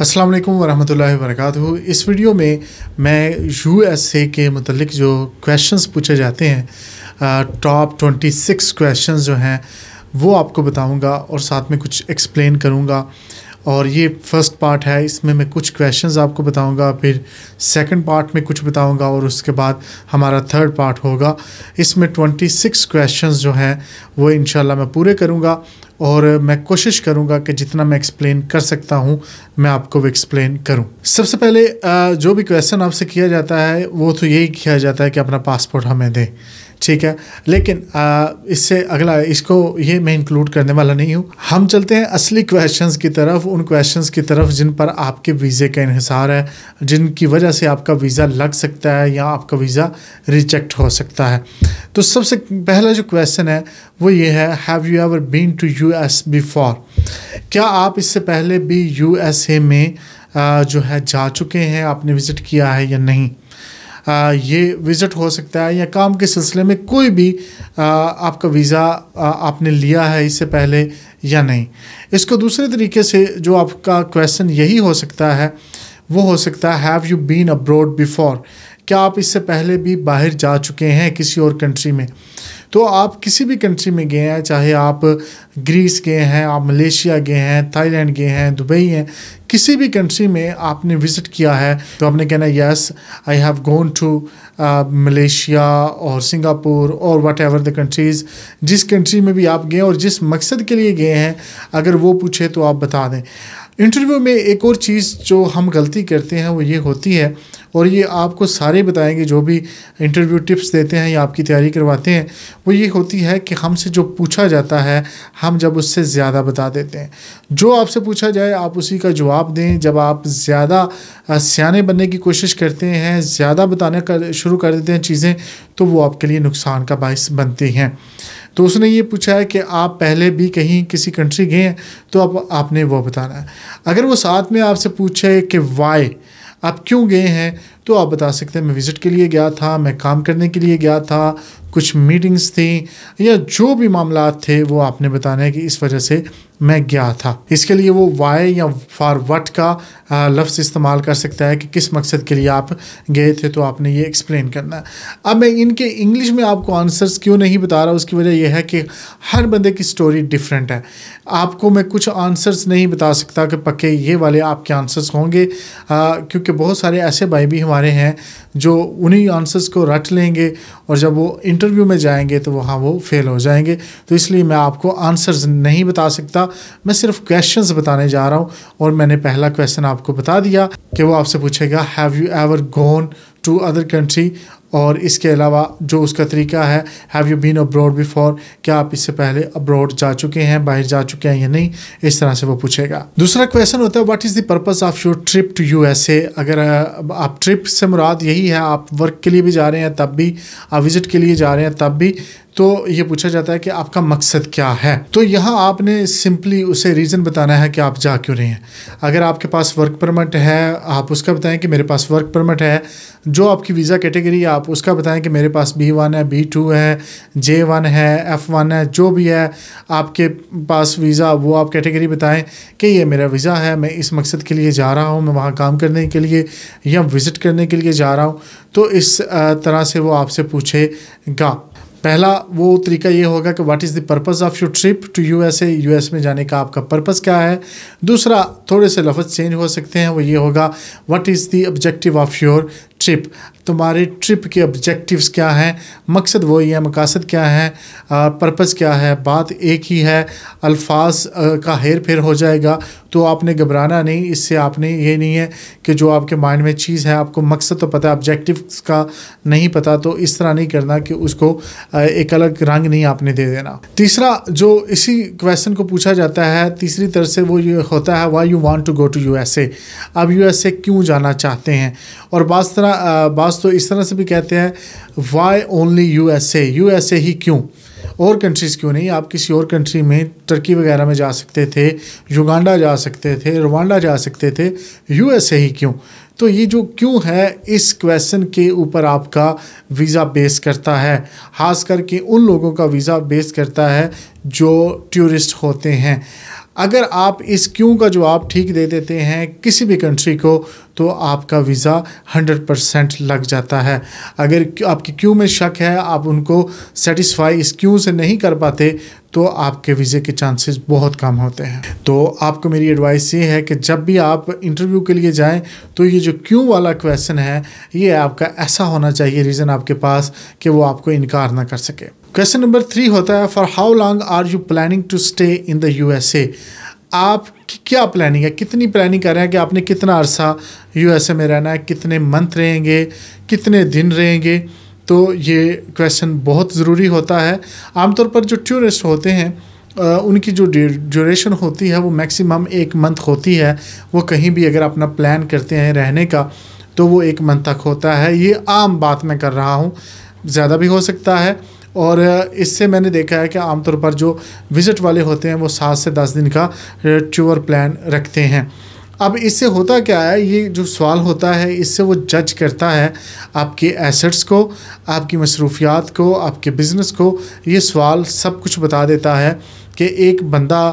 अस्सलाम वालेकुम वरहमतुल्लाहि वरकatuh इस वीडियो में मैं यूएसए के मतलब जो क्वेश्चंस पूछे जाते हैं टॉप सिक्स क्वेश्चंस जो हैं वो आपको बताऊंगा और साथ में कुछ एक्सप्लेन करूंगा और ये फर्स्ट पार्ट है इसमें मैं कुछ क्वेश्चंस आपको बताऊंगा फिर सेकंड पार्ट में कुछ बताऊंगा और उसके बाद हमारा थर्ड पार्ट होगा इसमें ट्वेंटी सिक्स क्वेश्चन जो हैं वो इन मैं पूरे करूँगा और मैं कोशिश करूँगा कि जितना मैं एक्सप्लेन कर सकता हूँ मैं आपको वो एक्सप्लेन करूँ सबसे पहले जो भी क्वेश्चन आपसे किया जाता है वो तो यही किया जाता है कि अपना पासपोर्ट हमें दें ठीक है लेकिन आ, इससे अगला इसको ये मैं इंक्लूड करने वाला नहीं हूँ हम चलते हैं असली क्वेश्चंस की तरफ उन क्वेश्चंस की तरफ जिन पर आपके वीज़े का इहिसार है जिनकी वजह से आपका वीज़ा लग सकता है या आपका वीज़ा रिजेक्ट हो सकता है तो सबसे पहला जो क्वेश्चन है वो ये है have you ever been to U S before क्या आप इससे पहले भी यू एस ए में आ, जो है जा चुके हैं आपने विज़िट किया है या नहीं ये विज़िट हो सकता है या काम के सिलसिले में कोई भी आपका वीज़ा आपने लिया है इससे पहले या नहीं इसको दूसरे तरीके से जो आपका क्वेश्चन यही हो सकता है वो हो सकता है have you been abroad before क्या आप इससे पहले भी बाहर जा चुके हैं किसी और कंट्री में तो आप किसी भी कंट्री में गए हैं चाहे आप ग्रीस गए हैं आप मलेशिया गए हैं थाईलैंड गए हैं दुबई हैं किसी भी कंट्री में आपने विज़िट किया है तो आपने कहना yes I have gone to Malaysia और सिंगापुर और वट एवर द कंट्रीज़ जिस कंट्री में भी आप गए और जिस मकसद के लिए गए हैं अगर वो पूछे तो आप बता दें इंटरव्यू में एक और चीज़ जो हम गलती करते हैं वो ये होती है और ये आपको सारे बताएंगे जो भी इंटरव्यू टिप्स देते हैं या आपकी तैयारी करवाते हैं वो ये होती है कि हमसे जो पूछा जाता है हम जब उससे ज़्यादा बता देते हैं जो आपसे पूछा जाए आप उसी का जवाब दें जब आप ज़्यादा सियाने बनने की कोशिश करते हैं ज़्यादा बताना कर शुरू कर देते हैं चीज़ें तो वो आपके लिए नुकसान का बायस बनती हैं तो उसने ये पूछा है कि आप पहले भी कहीं किसी कंट्री गए हैं तो आप आपने वो बताना है अगर वो साथ में आपसे पूछे कि वाई आप क्यों गए हैं तो आप बता सकते हैं मैं विज़िट के लिए गया था मैं काम करने के लिए गया था कुछ मीटिंग्स थी या जो भी मामला थे वो आपने बताना है कि इस वजह से मैं गया था इसके लिए वो वाई या फार वट का लफ्ज़ इस्तेमाल कर सकता है कि किस मकसद के लिए आप गए थे तो आपने ये एक्सप्लेन करना है अब मैं इनके इंग्लिश में आपको आंसर्स क्यों नहीं बता रहा उसकी वजह यह है कि हर बंदे की स्टोरी डिफरेंट है आपको मैं कुछ आंसर्स नहीं बता सकता कि पक्के ये वाले आपके आंसर्स होंगे क्योंकि बहुत सारे ऐसे भाई भी हमारे हैं जो उन्हीं आंसर्स को रट लेंगे और जब वो इंटरव्यू में जाएंगे तो वहाँ वो फेल हो जाएंगे तो इसलिए मैं आपको आंसर्स नहीं बता सकता मैं सिर्फ क्वेश्चंस बताने जा रहा हूँ और मैंने पहला क्वेश्चन आपको बता दिया कि वो आपसे पूछेगा have you ever gone to other country और इसके अलावा जो उसका तरीका है have you been abroad before क्या आप इससे पहले अब्रॉड जा चुके हैं बाहर जा चुके हैं या नहीं इस तरह से वो पूछेगा दूसरा क्वेश्चन होता है what is the purpose of your trip to USA अगर आप ट्रिप से मुराद यही है आप वर्क के लिए भी जा रहे हैं तब भी आप विज़िट के लिए जा रहे हैं तब भी तो ये पूछा जाता है कि आपका मकसद क्या है तो यहाँ आपने सिंपली उसे रीज़न बताना है कि आप जा क्यों रहे हैं अगर आपके पास वर्क परमिट है आप उसका बताएं कि मेरे पास वर्क परमिट है जो आपकी वीज़ा कैटेगरी है आप उसका बताएं कि मेरे पास बी वन है बी टू है जे वन है एफ़ वन है जो भी है आपके पास वीज़ा वो आप कैटेगरी बताएं कि ये मेरा वीज़ा है मैं इस मकसद के लिए जा रहा हूँ मैं वहाँ काम करने के लिए या विज़िट करने के लिए जा रहा हूँ तो इस तरह से वो आपसे पूछेगा पहला वो तरीका ये होगा कि what is the purpose of your trip to U S U S में जाने का आपका पर्पस क्या है दूसरा थोड़े से लफ्ज़ चेंज हो सकते हैं वो ये होगा what is the objective of your trip तुम्हारे ट्रिप के ऑब्जेक्टिव्स क्या हैं मकसद वही है मकासद क्या है पर्पस क्या है बात एक ही है अल्फाज का हेर फेर हो जाएगा तो आपने घबराना नहीं इससे आपने ये नहीं है कि जो आपके माइंड में चीज़ है आपको मकसद तो पता है ऑब्जेक्टिव्स का नहीं पता तो इस तरह नहीं करना कि उसको एक अलग रंग नहीं आपने दे देना तीसरा जो इसी क्वेश्चन को पूछा जाता है तीसरी तरह से वो ये होता है why you want to go to U S A आप यू एस ए क्यों जाना चाहते हैं और बास तरह बास तो इस तरह से भी कहते हैं why only U S A U S A ही क्यों और कंट्रीज़ क्यों नहीं आप किसी और कंट्री में टर्की वगैरह में जा सकते थे युगांडा जा सकते थे रवांडा जा सकते थे यूएसए ही क्यों तो ये जो क्यों है इस क्वेश्चन के ऊपर आपका वीज़ा बेस करता है खास करके उन लोगों का वीज़ा बेस करता है जो टूरिस्ट होते हैं अगर आप इस क्यों का जवाब ठीक दे देते हैं किसी भी कंट्री को तो आपका वीज़ा 100 परसेंट लग जाता है अगर आपके क्यों में शक है आप उनको सेटिस्फाई इस क्यों से नहीं कर पाते तो आपके वीज़े के चांसेस बहुत कम होते हैं तो आपको मेरी एडवाइस ये है कि जब भी आप इंटरव्यू के लिए जाएं तो ये जो क्यों वाला क्वेश्चन है ये आपका ऐसा होना चाहिए रीज़न आपके पास कि वो आपको इनकार ना कर सके क्वेश्चन नंबर थ्री होता है for how long are you planning to stay in the U S A आप क्या प्लानिंग है कितनी प्लानिंग कर रहे हैं कि आपने कितना अरसा ए में रहना है कितने मंथ रहेंगे कितने दिन रहेंगे तो ये क्वेश्चन बहुत ज़रूरी होता है आमतौर पर जो टूरिस्ट होते हैं उनकी जो ड्यूरेशन होती है वो मैक्सिमम एक मंथ होती है वो कहीं भी अगर अपना प्लान करते हैं रहने का तो वो एक मंथ तक होता है ये आम बात मैं कर रहा हूँ ज़्यादा भी हो सकता है और इससे मैंने देखा है कि आमतौर पर जो विज़िट वाले होते हैं वो सात से दस दिन का टूर प्लान रखते हैं अब इससे होता क्या है ये जो सवाल होता है इससे वो जज करता है आपके एसेट्स को आपकी मसरूफियात को आपके बिज़नेस को ये सवाल सब कुछ बता देता है कि एक बंदा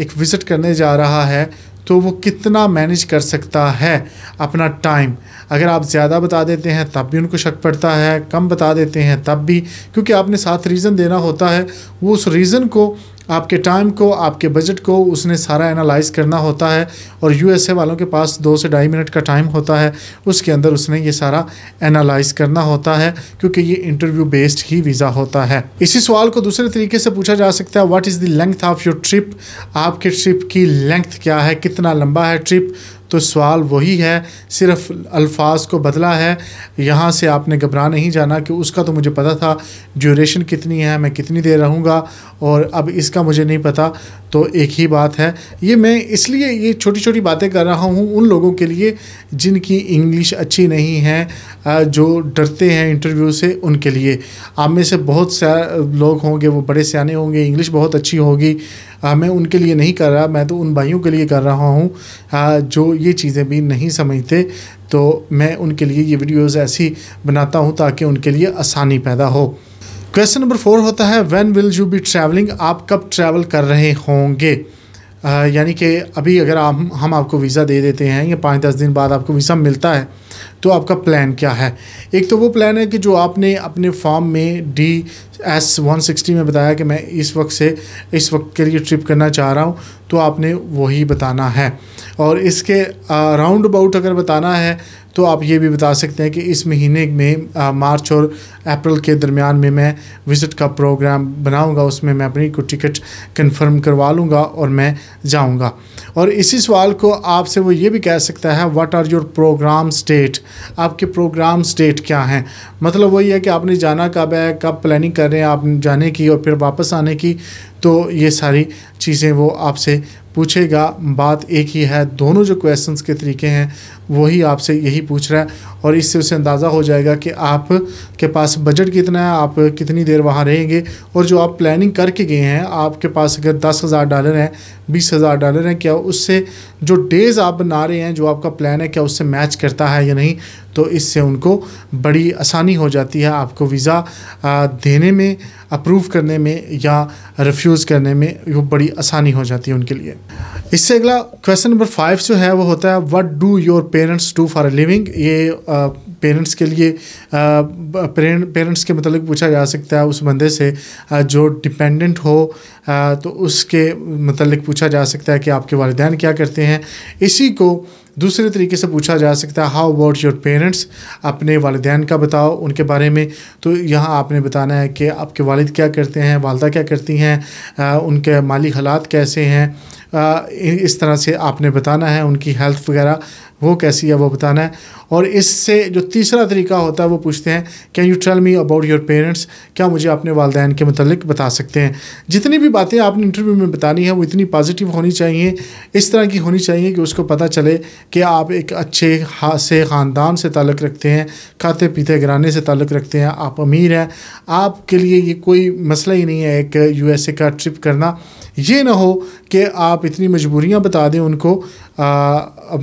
एक विज़िट करने जा रहा है तो वो कितना मैनेज कर सकता है अपना टाइम अगर आप ज़्यादा बता देते हैं तब भी उनको शक पड़ता है कम बता देते हैं तब भी क्योंकि आपने साथ रीज़न देना होता है वो उस रीज़न को आपके टाइम को आपके बजट को उसने सारा एनालाइज करना होता है और यूएसए वालों के पास दो से ढाई मिनट का टाइम होता है उसके अंदर उसने ये सारा एनालाइज करना होता है क्योंकि ये इंटरव्यू बेस्ड ही वीज़ा होता है इसी सवाल को दूसरे तरीके से पूछा जा सकता है what is the length of your trip आपके ट्रिप की लेंथ क्या है कितना लंबा है ट्रिप तो सवाल वही है सिर्फ अल्फाज को बदला है यहाँ से आपने घबरा नहीं जाना कि उसका तो मुझे पता था ड्यूरेशन कितनी है मैं कितनी देर रहूँगा और अब इसका मुझे नहीं पता तो एक ही बात है ये मैं इसलिए ये छोटी छोटी बातें कर रहा हूँ उन लोगों के लिए जिनकी इंग्लिश अच्छी नहीं है जो डरते हैं इंटरव्यू से उनके लिए आप में से बहुत से लोग होंगे वो बड़े सियाने होंगे इंग्लिश बहुत अच्छी होगी हाँ, मैं उनके लिए नहीं कर रहा मैं तो उन भाइयों के लिए कर रहा हूँ हाँ, जो ये चीज़ें भी नहीं समझते तो मैं उनके लिए ये वीडियोज़ ऐसी बनाता हूँ ताकि उनके लिए आसानी पैदा हो क्वेश्चन नंबर फोर होता है when will you be travelling आप कब ट्रैवल कर रहे होंगे यानी कि अभी अगर आप हम आपको वीज़ा दे देते हैं या पाँच दस दिन बाद आपको वीज़ा मिलता है तो आपका प्लान क्या है एक तो वो प्लान है कि जो आपने अपने फॉर्म में डी एस वन सिक्सटी में बताया कि मैं इस वक्त से इस वक्त के लिए ट्रिप करना चाह रहा हूँ तो आपने वही बताना है और इसके राउंड अबाउट अगर बताना है तो आप ये भी बता सकते हैं कि इस महीने में आ, मार्च और अप्रैल के दरमियान में मैं विज़िट का प्रोग्राम बनाऊंगा उसमें मैं अपनी को टिकट कंफर्म करवा लूँगा और मैं जाऊँगा और इसी सवाल को आपसे वो ये भी कह सकता है what are your programme state आपके प्रोग्राम स्टेट क्या हैं मतलब वही है कि आपने जाना कब है कब प्लानिंग कर रहे हैं आप जाने की और फिर वापस आने की तो ये सारी चीज़ें वो आपसे पूछेगा बात एक ही है दोनों जो क्वेश्चंस के तरीके हैं वही आपसे यही पूछ रहा है और इससे उसे अंदाज़ा हो जाएगा कि आप के पास बजट कितना है आप कितनी देर वहाँ रहेंगे और जो आप प्लानिंग करके गए हैं आपके पास अगर दस हज़ार डॉलर हैं बीस हज़ार डॉलर हैं क्या उससे जो डेज़ आप बना रहे हैं जो आपका प्लान है क्या उससे मैच करता है या नहीं तो इससे उनको बड़ी आसानी हो जाती है आपको वीज़ा देने में अप्रूव करने में या रिफ्यूज़ करने में वो बड़ी आसानी हो जाती है उनके लिए इससे अगला क्वेश्चन नंबर फाइव जो है वो होता है what do your parents do for a living ये आ, पेरेंट्स के लिए पेरेंट्स के मतलब पूछा जा सकता है उस बंदे से जो डिपेंडेंट हो तो उसके मतलब पूछा जा सकता है कि आपके वालदान क्या करते हैं इसी को दूसरे तरीके से पूछा जा सकता है हाउ अबाउट योर पेरेंट्स अपने वालदान का बताओ उनके बारे में तो यहाँ आपने बताना है कि आपके वालिद क्या करते हैं वालदा क्या करती हैं उनके माली हालात कैसे हैं इस तरह से आपने बताना है उनकी हेल्थ वगैरह वो कैसी है वो बताना है और इससे जो तीसरा तरीका होता है वो पूछते हैं can you tell me about your parents क्या मुझे अपने वालदेन के मतलब बता सकते हैं जितनी भी बातें आपने इंटरव्यू में बतानी है वो इतनी पॉजिटिव होनी चाहिए इस तरह की होनी चाहिए कि उसको पता चले कि आप एक अच्छे से ख़ानदान से ताल्लुक़ रखते हैं खाते पीते घराने से ताल्लुक़ रखते हैं आप अमीर हैं आपके लिए ये कोई मसला ही नहीं है एक यू का ट्रिप करना ये ना हो कि आप इतनी मजबूरियाँ बता दें उनको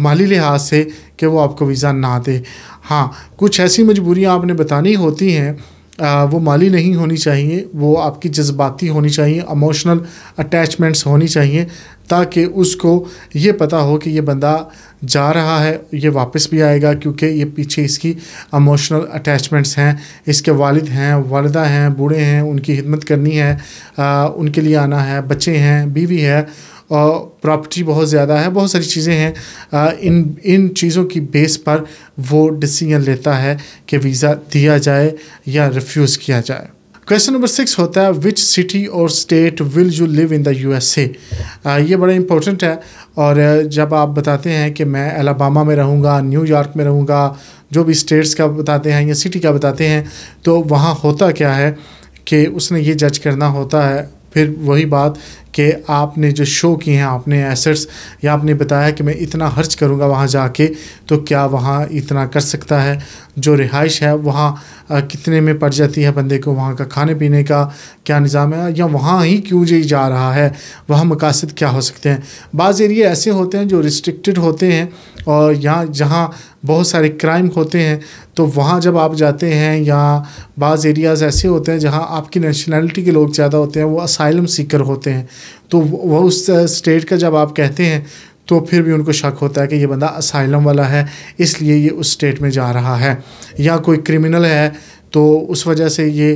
माली लिहाज से कि वो आपको वीज़ा ना दे हाँ कुछ ऐसी मजबूरियाँ आपने बतानी होती हैं आ, वो माली नहीं होनी चाहिए वो आपकी जज्बाती होनी चाहिए इमोशनल अटैचमेंट्स होनी चाहिए ताकि उसको ये पता हो कि ये बंदा जा रहा है ये वापस भी आएगा क्योंकि ये पीछे इसकी इमोशनल अटैचमेंट्स हैं इसके वालिद हैं वालदा हैं बूढ़े हैं उनकी खिदमत करनी है आ, उनके लिए आना है बच्चे हैं बीवी है प्रॉपर्टी बहुत ज़्यादा है बहुत सारी चीज़ें हैं इन इन चीज़ों की बेस पर वो डिसीजन लेता है कि वीज़ा दिया जाए या रिफ्यूज़ किया जाए क्वेश्चन नंबर सिक्स होता है विच सिटी और state will you live in the U S A ये बड़ा इंपॉर्टेंट है और जब आप बताते हैं कि मैं अलाबामा में रहूँगा न्यूयॉर्क में रहूँगा जो भी स्टेट्स का बताते हैं या सिटी का बताते हैं तो वहाँ होता क्या है कि उसने ये जज करना होता है फिर वही बात कि आपने जो शो किए हैं आपने एसेट्स या आपने बताया कि मैं इतना खर्च करूँगा वहाँ जाके तो क्या वहाँ इतना कर सकता है जो रिहाइश है वहाँ कितने में पड़ जाती है बंदे को वहाँ का खाने पीने का क्या निज़ाम है या वहाँ ही क्यों जी जा रहा है वहां मकासद क्या हो सकते हैं बाज़ एरिए ऐसे होते हैं जो रिस्ट्रिक्टेड होते हैं और यहाँ जहाँ बहुत सारे क्राइम होते हैं तो वहाँ जब आप जाते हैं या बाज़ एरियाज़ ऐसे होते हैं जहाँ आपकी नेशनैलिटी के लोग ज़्यादा होते हैं वो असाइलम सीकर होते हैं तो वह उस स्टेट का जब आप कहते हैं तो फिर भी उनको शक होता है कि ये बंदा असाइलम वाला है इसलिए ये उस स्टेट में जा रहा है या कोई क्रिमिनल है तो उस वजह से ये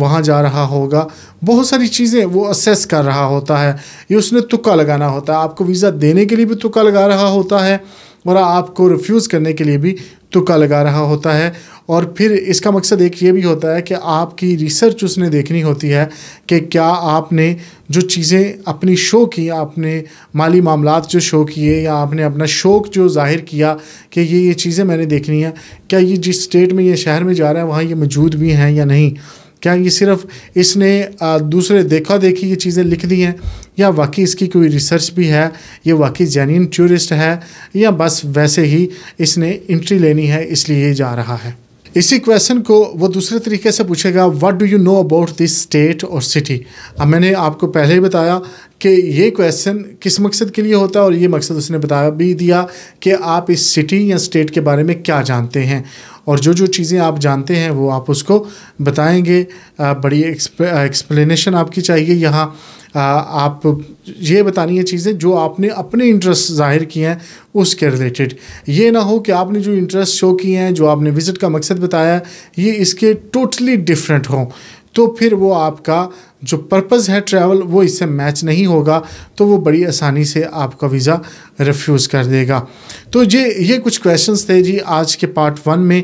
वहाँ जा रहा होगा बहुत सारी चीज़ें वो असेस कर रहा होता है ये उसने तुक्का लगाना होता है आपको वीज़ा देने के लिए भी तुक्का लगा रहा होता है और आपको रिफ्यूज़ करने के लिए भी तुक्का लगा रहा होता है और फिर इसका मकसद एक ये भी होता है कि आपकी रिसर्च उसने देखनी होती है कि क्या आपने जो चीज़ें अपनी शो की आपने माली मामला जो शो किए या आपने अपना शौक जो जाहिर किया कि ये ये चीज़ें मैंने देखनी है क्या ये जिस स्टेट में ये शहर में जा रहा है वहाँ ये मौजूद भी हैं या नहीं क्या ये सिर्फ इसने दूसरे देखा देखी ये चीज़ें लिख दी हैं या वाकई इसकी कोई रिसर्च भी है ये वाकई जैनियन टूरिस्ट है या बस वैसे ही इसने इंट्री लेनी है इसलिए ये जा रहा है इसी क्वेश्चन को वो दूसरे तरीके से पूछेगा what do you know about this state और सिटी अब मैंने आपको पहले ही बताया कि ये क्वेश्चन किस मकसद के लिए होता है और ये मकसद उसने बता भी दिया कि आप इस सिटी या स्टेट के बारे में क्या जानते हैं और जो जो चीज़ें आप जानते हैं वो आप उसको बताएंगे बड़ी एक्सप्लेनेशन आपकी चाहिए यहाँ आप ये बतानी है चीज़ें जो आपने अपने इंटरेस्ट ज़ाहिर किए हैं उसके रिलेटेड ये ना हो कि आपने जो इंटरेस्ट शो किए हैं जो आपने विज़िट का मकसद बताया ये इसके टोटली डिफरेंट हों तो फिर वो आपका जो पर्पज़ है ट्रैवल वो इससे मैच नहीं होगा तो वो बड़ी आसानी से आपका वीज़ा रिफ्यूज़ कर देगा तो ये ये कुछ क्वेश्चंस थे जी आज के पार्ट वन में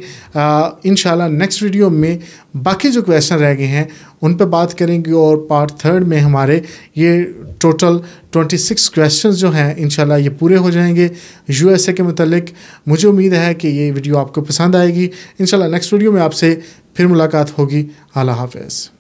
इन नेक्स्ट वीडियो में बाकी जो क्वेश्चन रह गए हैं उन पर बात करेंगे और पार्ट थर्ड में हमारे ये टोटल 26 क्वेश्चंस जो हैं इन ये पूरे हो जाएंगे यूएसए के मतलब मुझे उम्मीद है कि ये वीडियो आपको पसंद आएगी इन नेक्स्ट वीडियो में आपसे फिर मुलाकात होगी अल्लाह हाफिज़